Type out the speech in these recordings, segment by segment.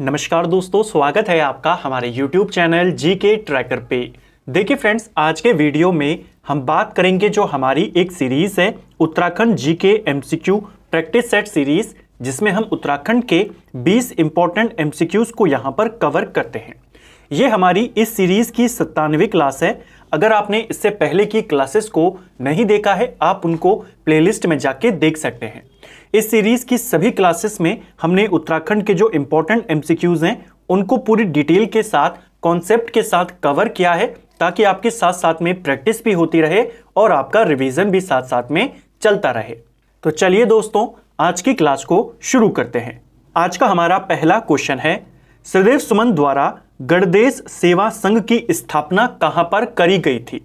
नमस्कार दोस्तों स्वागत है आपका हमारे YouTube चैनल जी के ट्रैकर पे देखिए फ्रेंड्स आज के वीडियो में हम बात करेंगे जो हमारी एक सीरीज़ है उत्तराखंड जी के एम प्रैक्टिस सेट सीरीज़ जिसमें हम उत्तराखंड के 20 इंपॉर्टेंट एम को यहाँ पर कवर करते हैं ये हमारी इस सीरीज़ की सत्तानवे क्लास है अगर आपने इससे पहले की क्लासेस को नहीं देखा है आप उनको प्लेलिस्ट में जाके देख सकते हैं इस सीरीज की सभी क्लासेस में हमने उत्तराखंड के जो इंपॉर्टेंट एमसीक्यूज हैं उनको पूरी डिटेल के साथ कॉन्सेप्ट के साथ कवर किया है ताकि आपके साथ साथ में प्रैक्टिस भी होती रहे और आपका रिवीजन भी साथ साथ में चलता रहे तो चलिए दोस्तों आज की क्लास को शुरू करते हैं आज का हमारा पहला क्वेश्चन है सदैव सुमन द्वारा गणदेश सेवा संघ की स्थापना कहां पर करी गई थी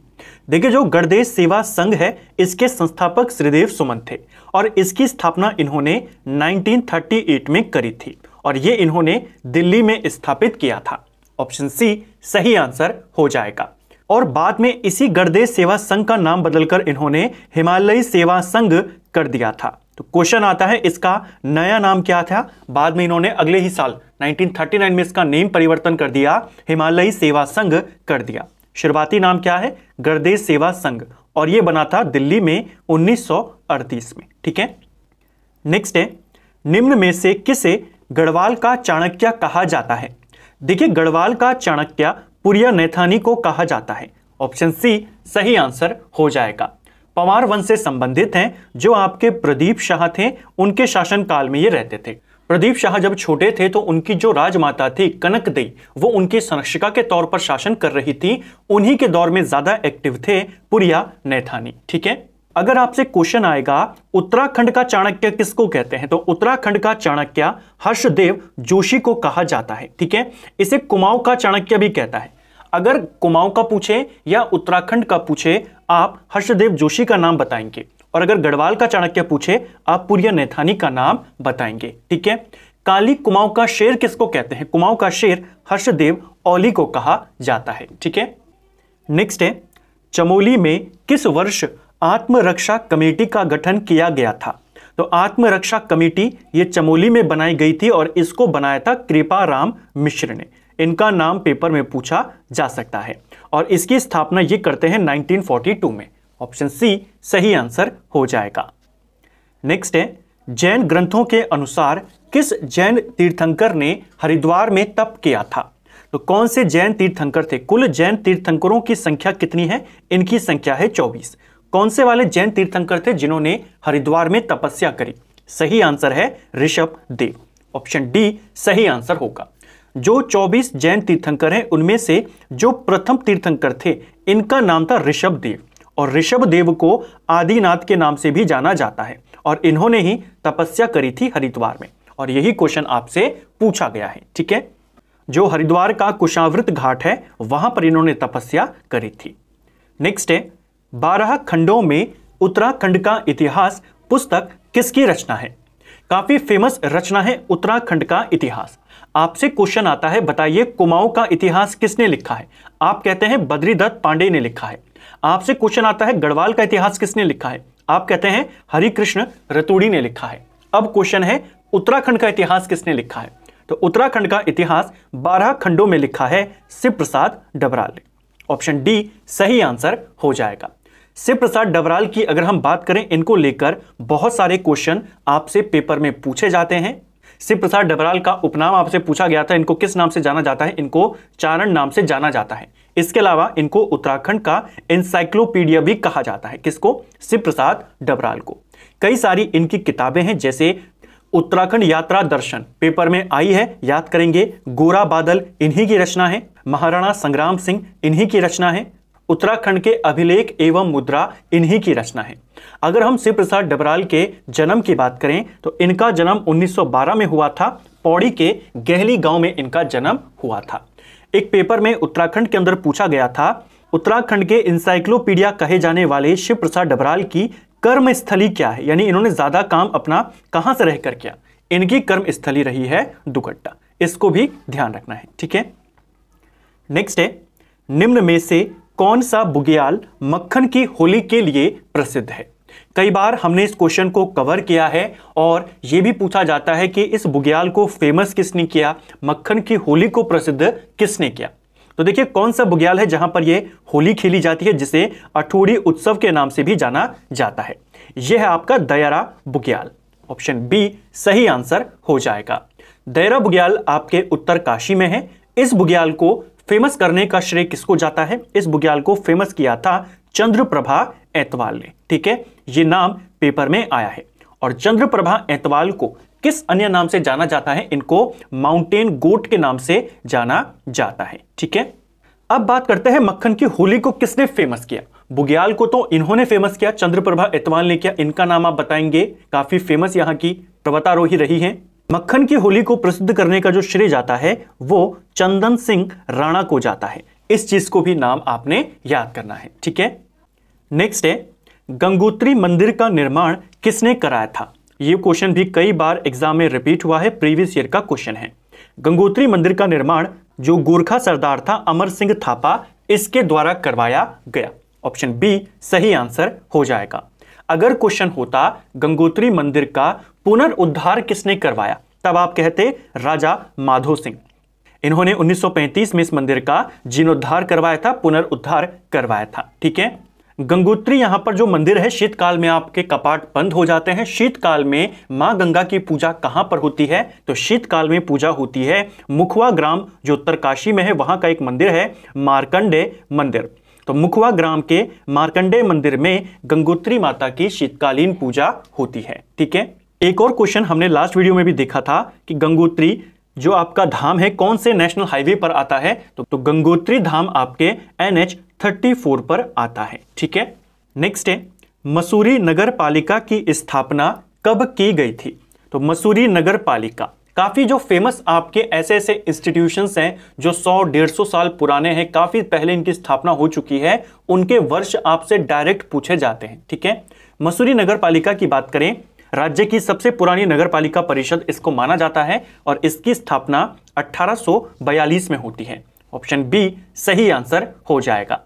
देखिए जो गणदेश सेवा संघ है इसके संस्थापक श्रीदेव सुमन थे और इसकी स्थापना इन्होंने 1938 में करी थी और ये इन्होंने दिल्ली में स्थापित किया था ऑप्शन सी सही आंसर हो जाएगा और बाद में इसी गणदेश सेवा संघ का नाम बदलकर इन्होंने हिमालयी सेवा संघ कर दिया था तो क्वेश्चन आता है इसका नया नाम क्या था बाद में इन्होंने अगले ही साल 1939 में इसका नेम परिवर्तन कर दिया हिमालयी सेवा संघ कर दिया शुरुआती नाम क्या है गर्देश सेवा संघ और यह बना था दिल्ली में 1938 में ठीक है नेक्स्ट है निम्न में से किसे गढ़वाल का चाणक्य कहा जाता है देखिए गढ़वाल का चाणक्य पुरिया नैथानी को कहा जाता है ऑप्शन सी सही आंसर हो जाएगा पवार वंश से संबंधित हैं जो आपके प्रदीप शाह थे उनके शासनकाल में ये रहते थे प्रदीप शाह जब छोटे थे तो उनकी जो राजमाता थी कनक देई वो उनकी संरक्षिका के तौर पर शासन कर रही थी उन्हीं के दौर में ज्यादा एक्टिव थे पुरिया नैथानी ठीक है अगर आपसे क्वेश्चन आएगा उत्तराखंड का चाणक्य किसको कहते हैं तो उत्तराखंड का चाणक्य हर्षदेव जोशी को कहा जाता है ठीक है इसे कुमाऊं का चाणक्य भी कहता है अगर कुमाऊं का पूछे या उत्तराखंड का पूछे आप हर्षदेव जोशी का नाम बताएंगे और अगर गढ़वाल का चाणक्य पूछे आप पुरिया नैथानी का नाम बताएंगे ठीक है काली कुमाऊं का शेर किसको कहते हैं कुमाऊं का शेर हर्षदेव ओली को कहा जाता है ठीक है नेक्स्ट है चमोली में किस वर्ष आत्मरक्षा कमेटी का गठन किया गया था तो आत्मरक्षा कमेटी ये चमोली में बनाई गई थी और इसको बनाया था कृपा राम मिश्र ने इनका नाम पेपर में पूछा जा सकता है और इसकी स्थापना ये करते हैं 1942 में ऑप्शन सी सही आंसर हो जाएगा नेक्स्ट है जैन ग्रंथों के अनुसार किस जैन तीर्थंकर ने हरिद्वार में तप किया था तो कौन से जैन तीर्थंकर थे कुल जैन तीर्थंकरों की संख्या कितनी है इनकी संख्या है चौबीस कौन से वाले जैन तीर्थंकर थे जिन्होंने हरिद्वार में तपस्या करी सही आंसर है ऋषभ देव ऑप्शन डी सही आंसर होगा जो 24 जैन तीर्थंकर हैं उनमें से जो प्रथम तीर्थंकर थे इनका नाम था ऋषभ देव और ऋषभ देव को आदिनाथ के नाम से भी जाना जाता है और इन्होंने ही तपस्या करी थी हरिद्वार में और यही क्वेश्चन आपसे पूछा गया है ठीक है जो हरिद्वार का कुशावृत घाट है वहां पर इन्होंने तपस्या करी थी नेक्स्ट है बारह खंडों में उत्तराखंड का इतिहास पुस्तक किसकी रचना है काफी फेमस रचना है उत्तराखंड का इतिहास आपसे क्वेश्चन आता है बताइए कुमाऊं का इतिहास किसने लिखा है आप कहते हैं बद्रीदत्त पांडे ने लिखा है आपसे क्वेश्चन आता है गढ़वाल का इतिहास किसने लिखा है आप कहते हैं हरिकृष्ण रतूड़ी ने लिखा है अब क्वेश्चन है उत्तराखंड का इतिहास किसने लिखा है तो उत्तराखंड का इतिहास बारह खंडों में लिखा है शिव प्रसाद डबराल ने ऑप्शन डी सही आंसर हो जाएगा शिव प्रसाद डबराल की अगर हम बात करें इनको लेकर बहुत सारे क्वेश्चन आपसे पेपर में पूछे जाते हैं शिव प्रसाद डबराल का उपनाम आपसे पूछा गया था इनको किस नाम से जाना जाता है इनको चारण नाम से जाना जाता है इसके अलावा इनको उत्तराखंड का एनसाइक्लोपीडिया भी कहा जाता है किसको शिव प्रसाद डबराल को कई सारी इनकी किताबें हैं जैसे उत्तराखंड यात्रा दर्शन पेपर में आई है याद करेंगे गोरा बादल इन्हीं की रचना है महाराणा संग्राम सिंह इन्हीं की रचना है उत्तराखंड के अभिलेख एवं मुद्रा इन्हीं की रचना है अगर हम शिव प्रसाद डबराल के जन्म की बात करें तो इनका जन्म 1912 में हुआ था पौड़ी के गहली गांव में इनका जन्म हुआ था एक पेपर में उत्तराखंड के अंदर पूछा गया था उत्तराखंड के इंसाइक्लोपीडिया कहे जाने वाले शिव प्रसाद डबराल की कर्मस्थली क्या है यानी इन्होंने ज़्यादा काम अपना कहाँ से रहकर किया इनकी कर्मस्थली रही है दुगट्टा इसको भी ध्यान रखना है ठीक है नेक्स्ट है निम्न में से कौन सा बुग्याल मक्खन की होली के लिए प्रसिद्ध है कई बार हमने इस क्वेश्चन को कवर किया है और ये भी पूछा जाता है कि इस बुग्याल को फेमस किसने किया मक्खन की होली को प्रसिद्ध किसने किया तो देखिए कौन सा बुग्याल है जहां पर यह होली खेली जाती है जिसे अठूरी उत्सव के नाम से भी जाना जाता है यह है आपका दयारा बुग्याल ऑप्शन बी सही आंसर हो जाएगा दयारा बुग्याल आपके उत्तर काशी में है इस बुग्याल को फेमस करने का श्रेय किसको जाता है इस बुग्याल को फेमस किया था चंद्रप्रभा एतवाल ने ठीक है ये नाम पेपर में आया है और चंद्रप्रभा एतवाल को किस अन्य नाम से जाना जाता है इनको माउंटेन गोट के नाम से जाना जाता है ठीक है अब बात करते हैं मक्खन की होली को किसने फेमस किया बुग्याल को तो इन्होंने फेमस किया चंद्रप्रभा एतवाल ने किया इनका नाम आप बताएंगे काफी फेमस यहाँ की पर्वतारोही रही हैं मक्खन की होली को प्रसिद्ध करने का जो श्रेय जाता है वो चंदन सिंह राणा को जाता है इस चीज को भी नाम आपने याद करना है ठीक है नेक्स्ट है गंगोत्री मंदिर का निर्माण किसने कराया था यह क्वेश्चन भी कई बार एग्जाम में रिपीट हुआ है प्रीवियस ईयर का क्वेश्चन है गंगोत्री मंदिर का निर्माण जो गोरखा सरदार था अमर सिंह थापा इसके द्वारा करवाया गया ऑप्शन बी सही आंसर हो जाएगा अगर क्वेश्चन होता गंगोत्री मंदिर का पुनरुद्धार किसने करवाया तब आप कहते राजा माधो सिंह इन्होंने 1935 में इस मंदिर का जीर्णोद्धार करवाया था पुनरुद्धार करवाया था ठीक है गंगोत्री यहां पर जो मंदिर है शीतकाल में आपके कपाट बंद हो जाते हैं शीतकाल में मां गंगा की पूजा कहां पर होती है तो शीतकाल में पूजा होती है मुखवा ग्राम जो उत्तरकाशी में है वहां का एक मंदिर है मारकंडे मंदिर तो मुखवा ग्राम के मार्कंडे मंदिर में गंगोत्री माता की शीतकालीन पूजा होती है ठीक है एक और क्वेश्चन हमने लास्ट वीडियो में भी देखा था कि गंगोत्री जो आपका धाम है कौन से नेशनल हाईवे पर आता है तो, तो गंगोत्री धाम आपके एन एच थर्टी फोर पर आता है ठीक है नेक्स्ट है मसूरी नगर पालिका की स्थापना कब की गई थी तो मसूरी नगर पालिका काफ़ी जो फेमस आपके ऐसे ऐसे इंस्टीट्यूशंस हैं जो 100 डेढ़ सौ साल पुराने हैं काफ़ी पहले इनकी स्थापना हो चुकी है उनके वर्ष आपसे डायरेक्ट पूछे जाते हैं ठीक है मसूरी नगर पालिका की बात करें राज्य की सबसे पुरानी नगर पालिका परिषद इसको माना जाता है और इसकी स्थापना 1842 में होती है ऑप्शन बी सही आंसर हो जाएगा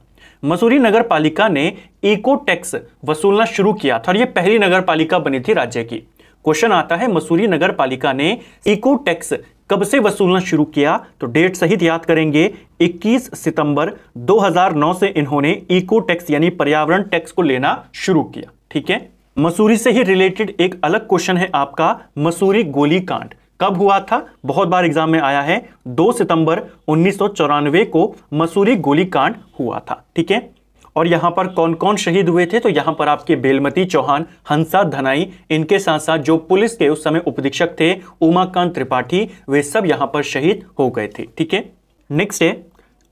मसूरी नगर पालिका ने इको टैक्स वसूलना शुरू किया था और ये पहली नगर पालिका बनी थी राज्य की क्वेश्चन आता है मसूरी नगर पालिका ने इको टैक्स कब से वसूलना शुरू किया तो डेट सहित याद करेंगे 21 सितंबर 2009 से इन्होंने इको टैक्स यानी पर्यावरण टैक्स को लेना शुरू किया ठीक है मसूरी से ही रिलेटेड एक अलग क्वेश्चन है आपका मसूरी गोली कांड कब हुआ था बहुत बार एग्जाम में आया है 2 सितंबर उन्नीस को मसूरी गोली हुआ था ठीक है और यहाँ पर कौन कौन शहीद हुए थे तो यहाँ पर आपके बेलमती चौहान हंसा धनाई इनके साथ साथ जो पुलिस के उस समय उपदीक्षक थे उमाकांत त्रिपाठी वे सब यहाँ पर शहीद हो गए थे ठीक है नेक्स्ट है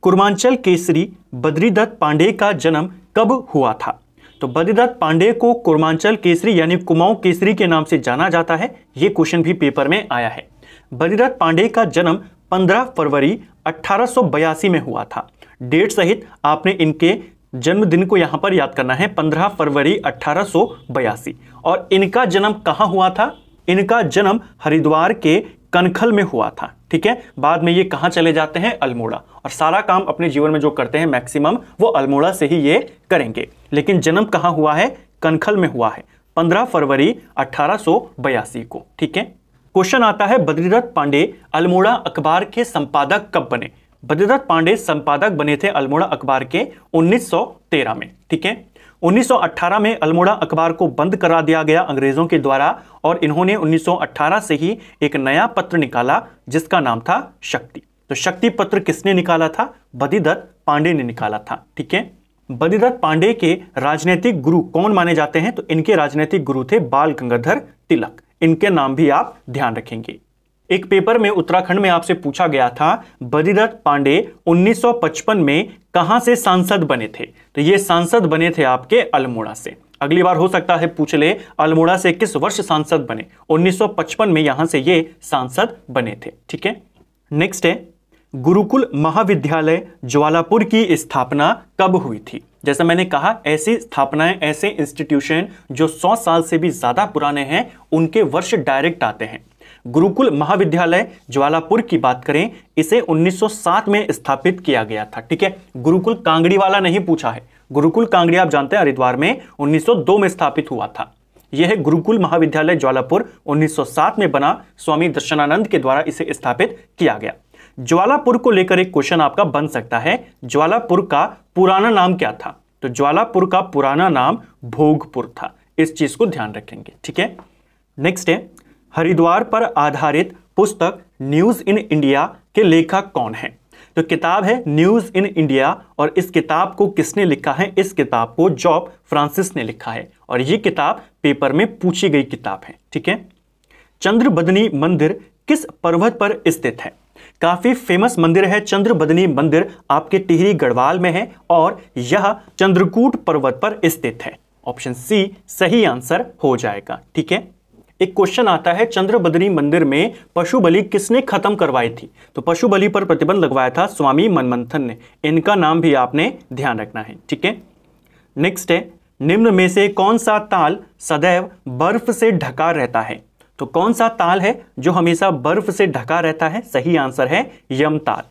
कुर्मांचल केसरी बद्रीदत्त पांडे का जन्म कब हुआ था तो बद्रीदत्त पांडे को कुर्मांचल केसरी यानी कुमाऊं केसरी के नाम से जाना जाता है ये क्वेश्चन भी पेपर में आया है बद्रीदत्त पांडे का जन्म 15 फरवरी 1882 में हुआ था डेट सहित आपने इनके जन्मदिन को यहाँ पर याद करना है 15 फरवरी अठारह और इनका जन्म कहाँ हुआ था इनका जन्म हरिद्वार के कनखल में हुआ था ठीक है बाद में ये कहाँ चले जाते हैं अल्मोड़ा और सारा काम अपने जीवन में जो करते हैं मैक्सिमम वो अल्मोड़ा से ही ये करेंगे लेकिन जन्म कहाँ हुआ है कनखल में हुआ है 15 फरवरी अठारह को ठीक है क्वेश्चन आता है बद्रीरथ पांडे अल्मोड़ा अखबार के संपादक कब बने बद्रीनाथ पांडे संपादक बने थे अल्मोड़ा अखबार के 1913 में ठीक है 1918 में अल्मोड़ा अखबार को बंद करा दिया गया अंग्रेजों के द्वारा और इन्होंने 1918 से ही एक नया पत्र निकाला जिसका नाम था शक्ति तो शक्ति पत्र किसने निकाला था बदीदत्त पांडे ने निकाला था ठीक है बदीदत्त पांडे के राजनीतिक गुरु कौन माने जाते हैं तो इनके राजनीतिक गुरु थे बाल गंगाधर तिलक इनके नाम भी आप ध्यान रखेंगे एक पेपर में उत्तराखंड में आपसे पूछा गया था बदिदत्त पांडे 1955 में कहां से सांसद बने थे तो ये सांसद बने थे आपके अल्मोड़ा से अगली बार हो सकता है पूछ ले अल्मोड़ा से किस वर्ष सांसद बने 1955 में यहां से ये सांसद बने थे ठीक है नेक्स्ट है गुरुकुल महाविद्यालय ज्वालापुर की स्थापना कब हुई थी जैसा मैंने कहा ऐसी स्थापनाएं ऐसे इंस्टीट्यूशन जो 100 साल से भी ज़्यादा पुराने हैं उनके वर्ष डायरेक्ट आते हैं गुरुकुल महाविद्यालय ज्वालापुर की बात करें इसे 1907 में स्थापित किया गया था ठीक है गुरुकुल कांगड़ी वाला नहीं पूछा है गुरुकुल कांगड़ी आप जानते हैं हरिद्वार में 1902 में स्थापित हुआ था यह है गुरुकुल महाविद्यालय ज्वालापुर 1907 में बना स्वामी दर्शनानंद के द्वारा इसे स्थापित किया गया ज्वालापुर को लेकर एक क्वेश्चन आपका बन सकता है ज्वालापुर का पुराना नाम क्या था तो ज्वालापुर का पुराना नाम भोगपुर था इस चीज को ध्यान रखेंगे ठीक है नेक्स्ट है हरिद्वार पर आधारित पुस्तक न्यूज़ इन इंडिया के लेखक कौन है तो किताब है न्यूज़ इन इंडिया और इस किताब को किसने लिखा है इस किताब को जॉब फ्रांसिस ने लिखा है और ये किताब पेपर में पूछी गई किताब है ठीक है चंद्र बदनी मंदिर किस पर्वत पर स्थित है काफ़ी फेमस मंदिर है चंद्र बदनी मंदिर आपके टिहरी गढ़वाल में है और यह चंद्रकूट पर्वत पर स्थित है ऑप्शन सी सही आंसर हो जाएगा ठीक है एक क्वेश्चन आता है चंद्र बदनी मंदिर में पशु बलि किसने खत्म करवाई थी तो पशु बलि पर प्रतिबंध लगवाया था स्वामी मनमंथन ने इनका नाम भी आपने ध्यान रखना है ठीक है नेक्स्ट है निम्न में से कौन सा ताल सदैव बर्फ से ढका रहता है तो कौन सा ताल है जो हमेशा बर्फ से ढका रहता है सही आंसर है यम ताल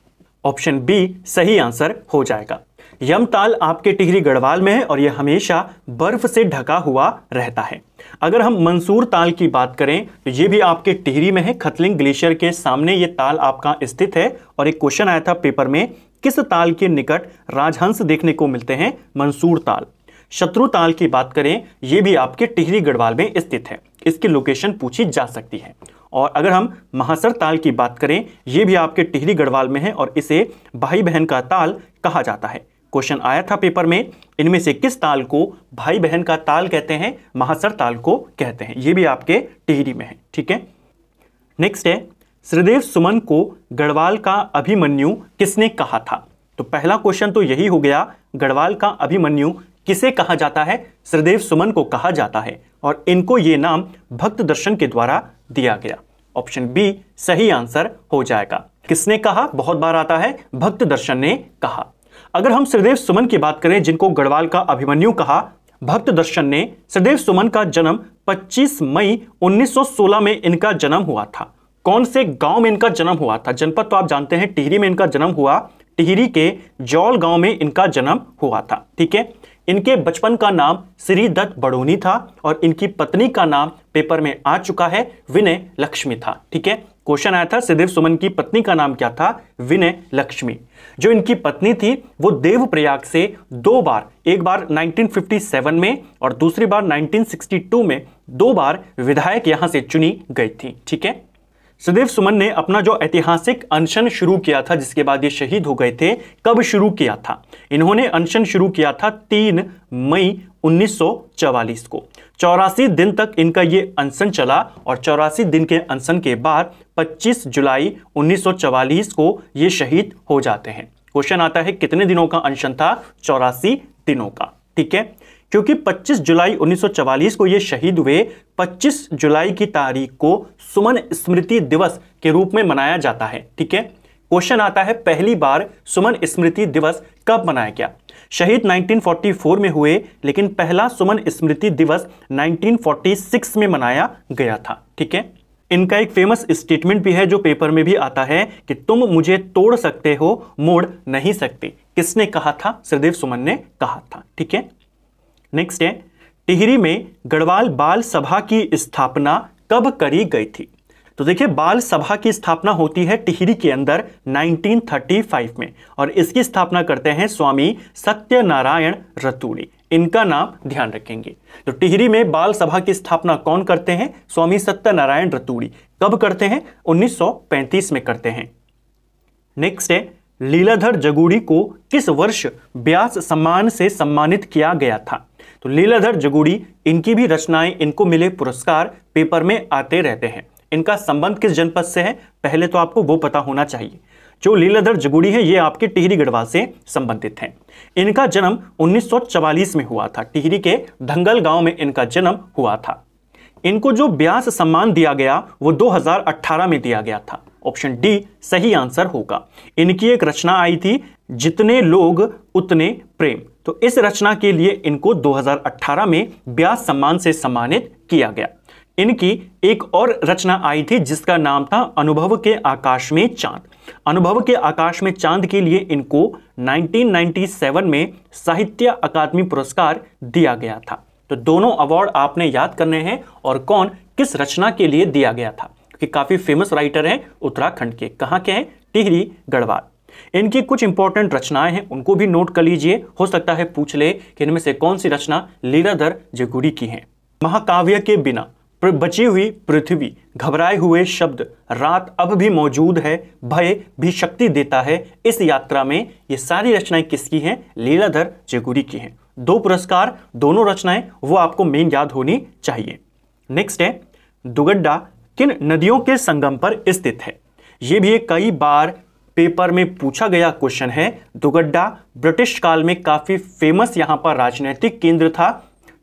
ऑप्शन बी सही आंसर हो जाएगा यमताल आपके टिहरी गढ़वाल में है और यह हमेशा बर्फ से ढका हुआ रहता है अगर हम मंसूर ताल की बात करें तो ये भी आपके टिहरी में है खतलिंग ग्लेशियर के सामने ये ताल आपका स्थित है और एक क्वेश्चन आया था पेपर में किस ताल के निकट राजहंस देखने को मिलते हैं मंसूर ताल शत्रु ताल की बात करें यह भी आपके टिहरी गढ़वाल में स्थित है इसकी लोकेशन पूछी जा सकती है और अगर हम महासर ताल की बात करें यह भी आपके टिहरी गढ़वाल में है और इसे भाई बहन का ताल कहा जाता है क्वेश्चन आया था पेपर में इनमें से किस ताल को भाई बहन का ताल कहते हैं महासर ताल को कहते हैं ये भी आपके टिहरी में है ठीक है नेक्स्ट है श्रीदेव सुमन को गढ़वाल का अभिमन्यु किसने कहा था तो पहला क्वेश्चन तो यही हो गया गढ़वाल का अभिमन्यु किसे कहा जाता है श्रीदेव सुमन को कहा जाता है और इनको ये नाम भक्त दर्शन के द्वारा दिया गया ऑप्शन बी सही आंसर हो जाएगा किसने कहा बहुत बार आता है भक्त दर्शन ने कहा अगर हम श्रीदेव सुमन की बात करें जिनको गढ़वाल का अभिमन्यु कहा भक्त दर्शन ने श्रीदेव सुमन का जन्म 25 मई 1916 में इनका जन्म हुआ था कौन से गांव में इनका जन्म हुआ था जनपद तो आप जानते हैं टिहरी में इनका जन्म हुआ टिहरी के जौल गांव में इनका जन्म हुआ था ठीक है इनके बचपन का नाम श्री दत्त बड़ोनी था और इनकी पत्नी का नाम पेपर में आ चुका है विनय लक्ष्मी था ठीक है क्वेश्चन आया था सिद्धिव सुमन की पत्नी का नाम क्या था विनय लक्ष्मी जो इनकी पत्नी थी वो देवप्रयाग से दो बार एक बार 1957 में और दूसरी बार 1962 में दो बार विधायक यहां से चुनी गई थी ठीक है सुदेव सुमन ने अपना जो ऐतिहासिक अनशन शुरू किया था जिसके बाद ये शहीद हो गए थे कब शुरू किया था इन्होंने अनशन शुरू किया था तीन मई 1944 को चौरासी दिन तक इनका ये अनशन चला और चौरासी दिन के अनशन के बाद 25 जुलाई 1944 को ये शहीद हो जाते हैं क्वेश्चन आता है कितने दिनों का अनशन था चौरासी दिनों का ठीक है क्योंकि 25 जुलाई 1944 को ये शहीद हुए 25 जुलाई की तारीख को सुमन स्मृति दिवस के रूप में मनाया जाता है ठीक है क्वेश्चन आता है पहली बार सुमन स्मृति दिवस कब मनाया गया शहीद 1944 में हुए लेकिन पहला सुमन स्मृति दिवस 1946 में मनाया गया था ठीक है इनका एक फेमस स्टेटमेंट भी है जो पेपर में भी आता है कि तुम मुझे तोड़ सकते हो मोड़ नहीं सकते किसने कहा था सरदेव सुमन ने कहा था ठीक है नेक्स्ट है टिहरी में गढ़वाल बाल सभा की स्थापना कब करी गई थी तो देखिए बाल सभा की स्थापना होती है टिहरी के अंदर 1935 में और इसकी स्थापना करते हैं स्वामी सत्यनारायण रतूड़ी इनका नाम ध्यान रखेंगे तो टिहरी में बाल सभा की स्थापना कौन करते हैं स्वामी सत्यनारायण रतूड़ी कब करते हैं 1935 में करते हैं नेक्स्ट है लीलाधर जगूड़ी को किस वर्ष ब्यास सम्मान से सम्मानित किया गया था तो लीलाधर जगुड़ी इनकी भी रचनाएं इनको मिले पुरस्कार पेपर में आते रहते हैं इनका संबंध किस जनपद से है पहले तो आपको वो पता होना चाहिए जो लीलाधर जगुड़ी है ये आपके टिहरी गढ़वाल से संबंधित हैं इनका जन्म 1944 में हुआ था टिहरी के धंगल गांव में इनका जन्म हुआ था इनको जो ब्यास सम्मान दिया गया वो 2018 में दिया गया था ऑप्शन डी सही आंसर होगा इनकी एक रचना आई थी जितने लोग उतने प्रेम तो इस रचना के लिए इनको 2018 में ब्यास सम्मान से सम्मानित किया गया इनकी एक और रचना आई थी जिसका नाम था अनुभव के आकाश में चांद अनुभव के आकाश में चांद के लिए इनको 1997 में साहित्य अकादमी पुरस्कार दिया गया था तो दोनों अवार्ड आपने याद करने हैं और कौन किस रचना के लिए दिया गया था क्योंकि काफ़ी फेमस राइटर हैं उत्तराखंड के कहाँ के हैं टिहरी गढ़वाल इनकी कुछ इंपॉर्टेंट रचनाएं हैं उनको भी नोट कर लीजिए हो सकता है पूछ ले कि इनमें से कौन सी रचना लीलाधर जगुड़ी की है महाकाव्य के बिना बची हुई पृथ्वी घबराए हुए शब्द रात अब भी मौजूद है भय भी शक्ति देता है इस यात्रा में ये सारी रचनाएं किसकी हैं लीलाधर जगुड़ी की हैं दो पुरस्कार दोनों रचनाएं वो आपको मेन याद होनी चाहिए नेक्स्ट है दुगड्डा किन नदियों के संगम पर स्थित है ये भी कई बार पेपर में पूछा गया क्वेश्चन है दुगड्डा ब्रिटिश काल में काफ़ी फेमस यहाँ पर राजनीतिक केंद्र था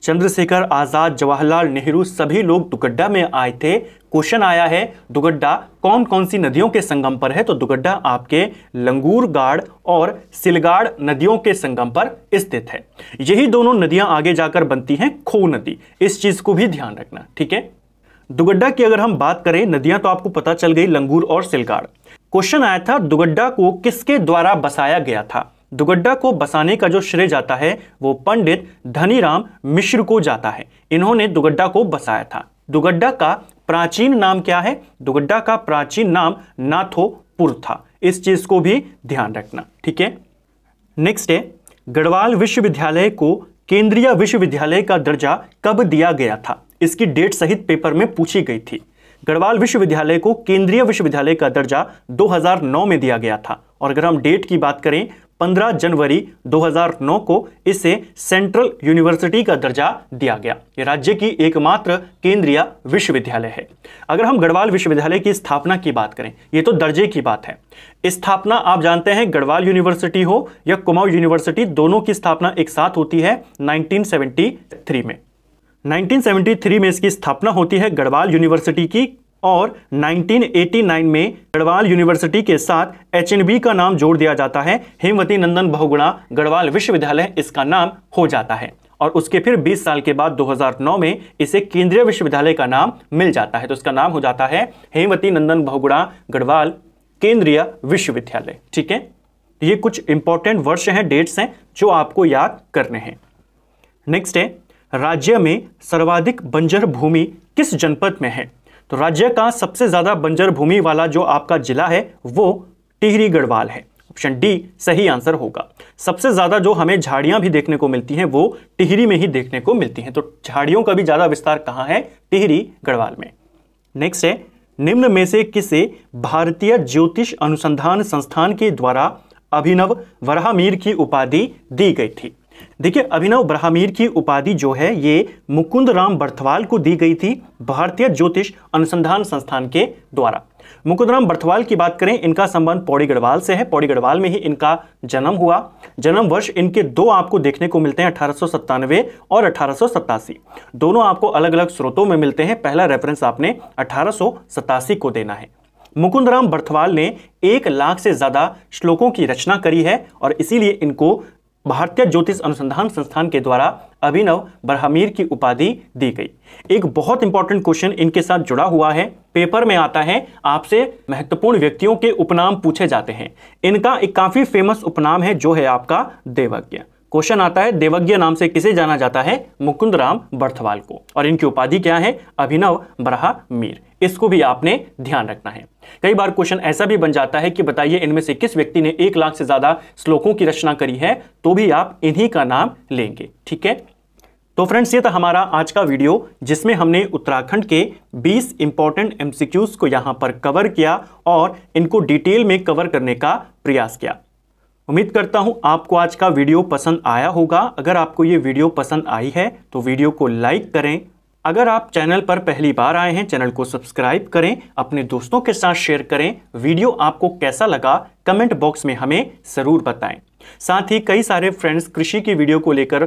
चंद्रशेखर आज़ाद जवाहरलाल नेहरू सभी लोग दुगड्डा में आए थे क्वेश्चन आया है दुगड्डा कौन कौन सी नदियों के संगम पर है तो दुगड्डा आपके लंगूर गाड़ और सिलगाड़ नदियों के संगम पर स्थित है यही दोनों नदियां आगे जाकर बनती हैं खो नदी इस चीज़ को भी ध्यान रखना ठीक है दुगड्डा की अगर हम बात करें नदियां तो आपको पता चल गई लंगूर और सिलगाड़ क्वेश्चन आया था दुगड्डा को किसके द्वारा बसाया गया था दुगड्डा को बसाने का जो श्रेय जाता है वो पंडित धनीराम मिश्र को जाता है इन्होंने दुगड्डा को बसाया था दुगड्डा का प्राचीन नाम क्या है दुगड्डा का प्राचीन नाम नाथोपुर था इस चीज को भी ध्यान रखना ठीक है नेक्स्ट है गढ़वाल विश्वविद्यालय को केंद्रीय विश्वविद्यालय का दर्जा कब दिया गया था इसकी डेट सहित पेपर में पूछी गई थी गढ़वाल विश्वविद्यालय को केंद्रीय विश्वविद्यालय का दर्जा 2009 में दिया गया था और अगर हम डेट की बात करें 15 जनवरी 2009 को इसे सेंट्रल यूनिवर्सिटी का दर्जा दिया गया ये राज्य की एकमात्र केंद्रीय विश्वविद्यालय है अगर हम गढ़वाल विश्वविद्यालय की स्थापना की बात करें ये तो दर्जे की बात है स्थापना आप जानते हैं गढ़वाल यूनिवर्सिटी हो या कुमाऊ यूनिवर्सिटी दोनों की स्थापना एक साथ होती है नाइनटीन में 1973 में इसकी स्थापना होती है गढ़वाल यूनिवर्सिटी की और 1989 में गढ़वाल यूनिवर्सिटी के साथ एच का नाम जोड़ दिया जाता है हेमवती नंदन बहुगुणा गढ़वाल विश्वविद्यालय इसका नाम हो जाता है और उसके फिर 20 साल के बाद 2009 में इसे केंद्रीय विश्वविद्यालय का नाम मिल जाता है तो इसका नाम हो जाता है हेमवती नंदन बहुगुणा गढ़वाल केंद्रीय विश्वविद्यालय ठीक है ये कुछ इंपॉर्टेंट वर्ष हैं डेट्स हैं जो आपको याद करने हैं नेक्स्ट है राज्य में सर्वाधिक बंजर भूमि किस जनपद में है तो राज्य का सबसे ज़्यादा बंजर भूमि वाला जो आपका जिला है वो टिहरी गढ़वाल है ऑप्शन डी सही आंसर होगा सबसे ज़्यादा जो हमें झाड़ियां भी देखने को मिलती हैं वो टिहरी में ही देखने को मिलती हैं तो झाड़ियों का भी ज़्यादा विस्तार कहाँ है टिहरी गढ़वाल में नेक्स्ट है निम्न में से किसे भारतीय ज्योतिष अनुसंधान संस्थान के द्वारा अभिनव वराहमीर की उपाधि दी गई थी देखिए अभिनव ब्राह्मीर की उपाधि जो है ये मुकुंद राम बर्थवाल को दी गई थी भारतीय ज्योतिष अनुसंधान संस्थान के द्वारा मुकुंद राम बर्थवाल की बात करें इनका संबंध पौड़ी गढ़वाल से है पौड़ी गढ़वाल में ही इनका जन्म हुआ जन्म वर्ष इनके दो आपको देखने को मिलते हैं अठारह और अठारह दोनों आपको अलग अलग स्रोतों में मिलते हैं पहला रेफरेंस आपने अठारह को देना है मुकुंद राम बर्थवाल ने एक लाख से ज़्यादा श्लोकों की रचना करी है और इसीलिए इनको भारतीय ज्योतिष अनुसंधान संस्थान के द्वारा अभिनव ब्रह्मीर की उपाधि दी गई एक बहुत इंपॉर्टेंट क्वेश्चन इनके साथ जुड़ा हुआ है पेपर में आता है आपसे महत्वपूर्ण व्यक्तियों के उपनाम पूछे जाते हैं इनका एक काफी फेमस उपनाम है जो है आपका देवज्ञ क्वेश्चन आता है देवज्ञ नाम से किसे जाना जाता है मुकुंद राम बर्थवाल को और इनकी उपाधि क्या है अभिनव ब्रहा मीर इसको भी आपने ध्यान रखना है कई बार क्वेश्चन ऐसा भी बन जाता है कि बताइए इनमें से किस व्यक्ति ने एक लाख से ज्यादा श्लोकों की रचना करी है तो भी आप इन्हीं का नाम लेंगे ठीक है तो फ्रेंड्स ये था हमारा आज का वीडियो जिसमें हमने उत्तराखंड के 20 इंपॉर्टेंट एमसीक्यूज को यहां पर कवर किया और इनको डिटेल में कवर करने का प्रयास किया उम्मीद करता हूं आपको आज का वीडियो पसंद आया होगा अगर आपको ये वीडियो पसंद आई है तो वीडियो को लाइक करें अगर आप चैनल पर पहली बार आए हैं चैनल को सब्सक्राइब करें अपने दोस्तों के साथ शेयर करें वीडियो आपको कैसा लगा कमेंट बॉक्स में हमें ज़रूर बताएं साथ ही कई सारे फ्रेंड्स कृषि की वीडियो को लेकर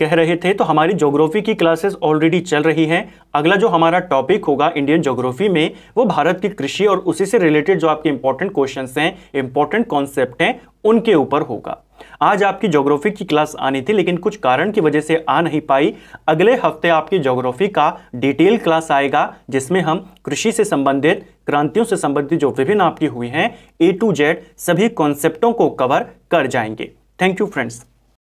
कह रहे थे तो हमारी जोग्राफी की क्लासेस ऑलरेडी चल रही हैं अगला जो हमारा टॉपिक होगा इंडियन जोग्राफी में वो भारत की कृषि और उसी से रिलेटेड जो आपके इंपॉर्टेंट क्वेश्चंस हैं इंपॉर्टेंट कॉन्सेप्ट हैं उनके ऊपर होगा आज आपकी ज्योग्राफी की क्लास आनी थी लेकिन कुछ कारण की वजह से आ नहीं पाई अगले हफ्ते आपकी ज्योग्राफी का डिटेल क्लास आएगा जिसमें हम कृषि से संबंधित क्रांतियों से संबंधित जो विभिन्न आपकी हुई हैं ए टू जेड सभी कॉन्सेप्टों को कवर कर जाएंगे थैंक यू फ्रेंड्स